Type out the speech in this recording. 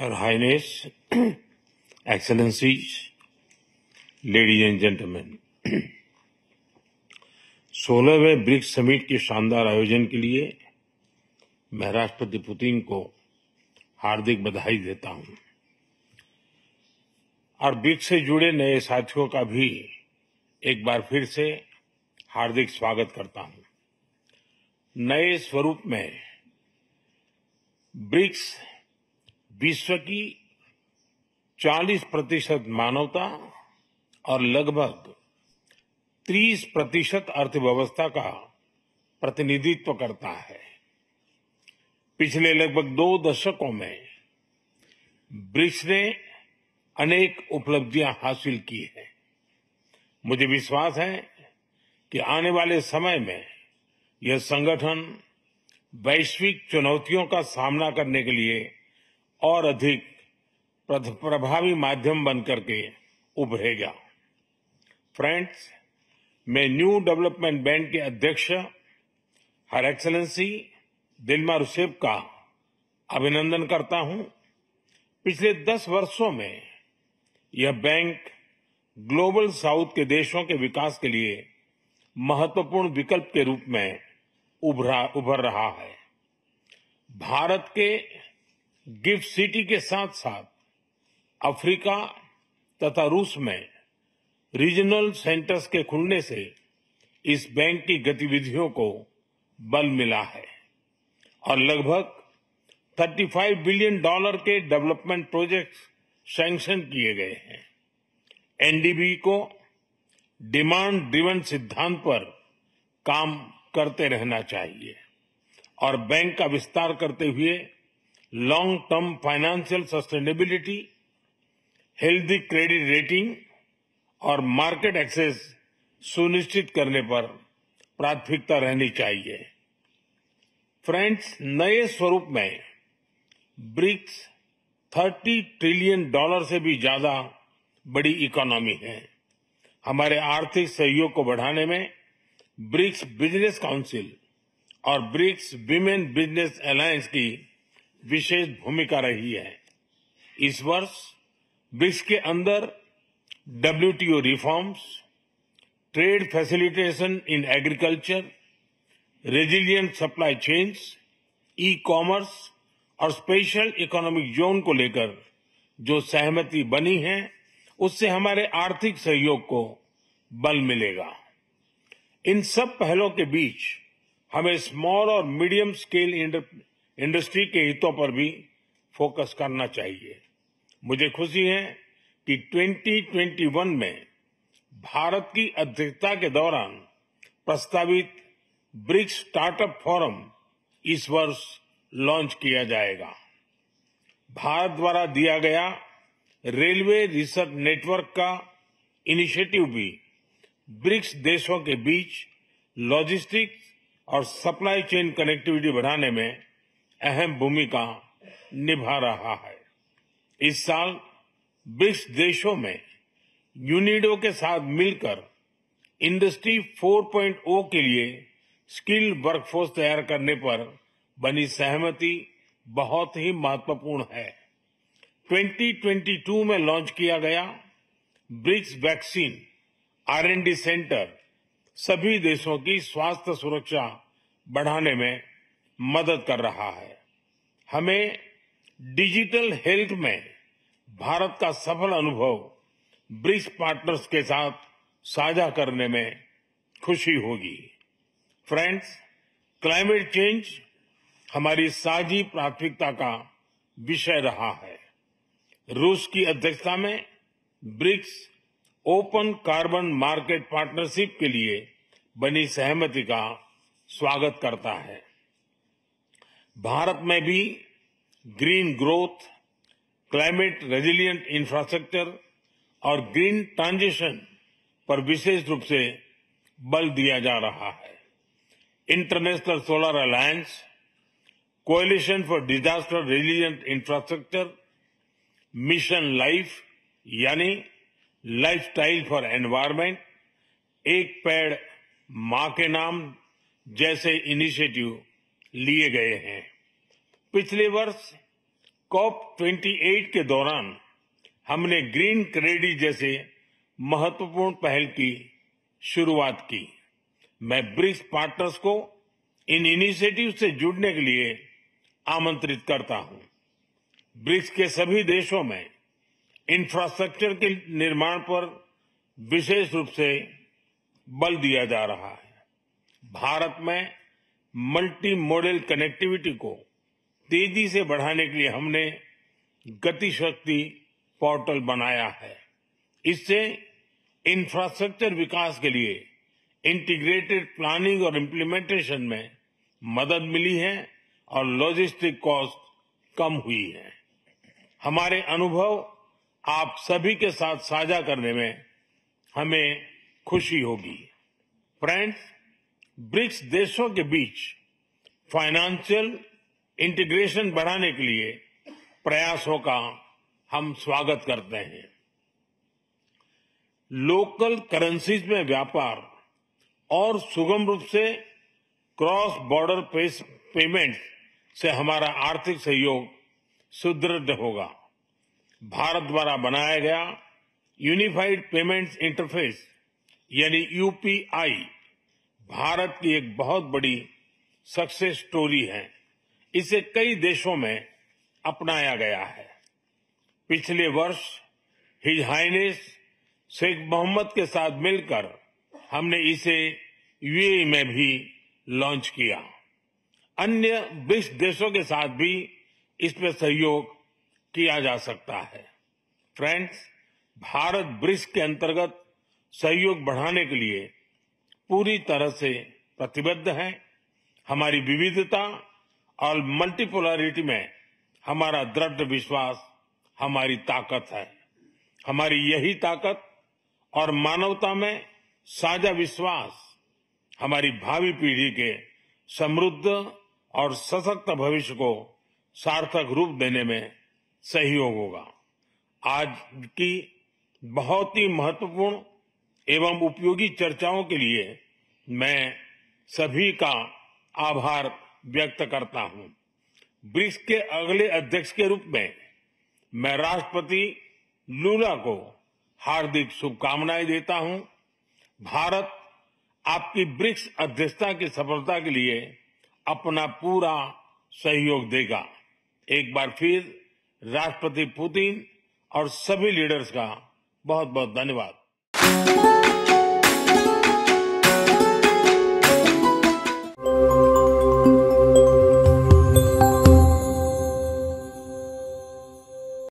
Your highness excellencies ladies and gentleman सोलहवें BRICS summit के शानदार आयोजन के लिए मैं राष्ट्रपति पुतिन को हार्दिक बधाई देता हूं और ब्रिक्स से जुड़े नए साथियों का भी एक बार फिर से हार्दिक स्वागत करता हूं नए स्वरूप में ब्रिक्स विश्व की 40 प्रतिशत मानवता और लगभग 30 प्रतिशत अर्थव्यवस्था का प्रतिनिधित्व करता है पिछले लगभग दो दशकों में ब्रिक्स ने अनेक उपलब्धियां हासिल की है मुझे विश्वास है कि आने वाले समय में यह संगठन वैश्विक चुनौतियों का सामना करने के लिए और अधिक प्रभावी माध्यम बनकर के उभरेगा फ्रेंड्स मैं न्यू डेवलपमेंट बैंक के अध्यक्ष हर एक्सलेंसी दिलमा रुसेब का अभिनंदन करता हूं पिछले दस वर्षों में यह बैंक ग्लोबल साउथ के देशों के विकास के लिए महत्वपूर्ण विकल्प के रूप में उभर रहा है भारत के गिफ्ट सिटी के साथ साथ अफ्रीका तथा रूस में रीजनल सेंटर्स के खुलने से इस बैंक की गतिविधियों को बल मिला है और लगभग 35 बिलियन डॉलर के डेवलपमेंट प्रोजेक्ट सैंक्शन किए गए हैं एनडीबी को डिमांड ड्रिवन सिद्धांत पर काम करते रहना चाहिए और बैंक का विस्तार करते हुए long term financial sustainability healthy credit rating और मार्केट एक्सेस सुनिश्चित करने पर प्राथमिकता रहनी चाहिए फ्रेंड्स नए स्वरूप में ब्रिक्स 30 ट्रिलियन डॉलर से भी ज्यादा बड़ी इकोनॉमी है हमारे आर्थिक सहयोग को बढ़ाने में ब्रिक्स बिजनेस काउंसिल और ब्रिक्स विमेन बिजनेस अलायंस की विशेष भूमिका रही है इस वर्ष विश्व के अंदर WTO reforms trade facilitation in agriculture resilient supply chains e commerce और स्पेशल इकोनॉमिक जोन को लेकर जो सहमति बनी है उससे हमारे आर्थिक सहयोग को बल मिलेगा इन सब पहलों के बीच हमें स्मॉल और मीडियम स्केल इंडस्ट्री के हितों पर भी फोकस करना चाहिए मुझे खुशी है कि 2021 में भारत की अध्यक्षता के दौरान प्रस्तावित ब्रिक्स स्टार्टअप फोरम इस वर्ष लॉन्च किया जाएगा भारत द्वारा दिया गया रेलवे रिसर्च नेटवर्क का इनिशिएटिव भी ब्रिक्स देशों के बीच लॉजिस्टिक्स और सप्लाई चेन कनेक्टिविटी बढ़ाने में अहम भूमिका निभा रहा है इस साल ब्रिक्स देशों में यूनिडो के साथ मिलकर इंडस्ट्री 4.0 के लिए स्किल वर्कफोर्स तैयार करने पर बनी सहमति बहुत ही महत्वपूर्ण है 2022 में लॉन्च किया गया ब्रिक्स वैक्सीन आरएनडी सेंटर सभी देशों की स्वास्थ्य सुरक्षा बढ़ाने में मदद कर रहा है हमें डिजिटल हेल्थ में भारत का सफल अनुभव ब्रिक्स पार्टनर्स के साथ साझा करने में खुशी होगी फ्रेंड्स क्लाइमेट चेंज हमारी साझी प्राथमिकता का विषय रहा है रूस की अध्यक्षता में BRICS open carbon market partnership के लिए बनी सहमति का स्वागत करता है भारत में भी green growth climate resilient infrastructure और ग्रीन ट्रांजिशन पर विशेष रूप से बल दिया जा रहा है international solar alliance coalition for disaster resilient infrastructure mission life यानी लाइफस्टाइल फॉर एनवायरमेंट एक पेड़ मां के नाम जैसे इनिशिएटिव लिए गए हैं पिछले वर्ष कॉप 28 के दौरान हमने ग्रीन क्रेडिट जैसे महत्वपूर्ण पहल की शुरुआत की मैं ब्रिक्स पार्टनर्स को इन इनिशिएटिव से जुड़ने के लिए आमंत्रित करता हूं ब्रिक्स के सभी देशों में इंफ्रास्ट्रक्चर के निर्माण पर विशेष रूप से बल दिया जा रहा है भारत में मल्टी मॉडल कनेक्टिविटी को तेजी से बढ़ाने के लिए हमने गतिशक्ति पोर्टल बनाया है इससे इंफ्रास्ट्रक्चर विकास के लिए इंटीग्रेटेड प्लानिंग और इम्प्लीमेंटेशन में मदद मिली है और लॉजिस्टिक कॉस्ट कम हुई है हमारे अनुभव आप सभी के साथ साझा करने में हमें खुशी होगी फ्रेंड्स ब्रिक्स देशों के बीच फाइनेंशियल इंटीग्रेशन बढ़ाने के लिए प्रयासों का हम स्वागत करते हैं लोकल करेंसीज में व्यापार और सुगम रूप से क्रॉस बॉर्डर पेमेंट से हमारा आर्थिक सहयोग सुदृढ़ होगा भारत द्वारा बनाया गया यूनिफाइड पेमेंट्स इंटरफेस यानी यूपीआई भारत की एक बहुत बड़ी सक्सेस स्टोरी है इसे कई देशों में अपनाया गया है पिछले वर्ष हिज हाइनेस शेख मोहम्मद के साथ मिलकर हमने इसे यूएई में भी लॉन्च किया अन्य ब्रिक्स देशों के साथ भी इसमें सहयोग किया जा सकता है फ्रेंड्स भारत ब्रिक्स के अंतर्गत सहयोग बढ़ाने के लिए पूरी तरह से प्रतिबद्ध है हमारी विविधता और मल्टीपोलरिटी में हमारा दृढ़ विश्वास हमारी ताकत है हमारी यही ताकत और मानवता में साझा विश्वास हमारी भावी पीढ़ी के समृद्ध और सशक्त भविष्य को सार्थक रूप देने में सहयोग होगा आज की बहुत ही महत्वपूर्ण एवं उपयोगी चर्चाओं के लिए मैं सभी का आभार व्यक्त करता हूं ब्रिक्स के अगले अध्यक्ष के रूप में मैं राष्ट्रपति लूला को हार्दिक शुभकामनाएं देता हूं भारत आपकी ब्रिक्स अध्यक्षता की सफलता के लिए अपना पूरा सहयोग देगा एक बार फिर राष्ट्रपति पुतिन और सभी लीडर्स का बहुत बहुत धन्यवाद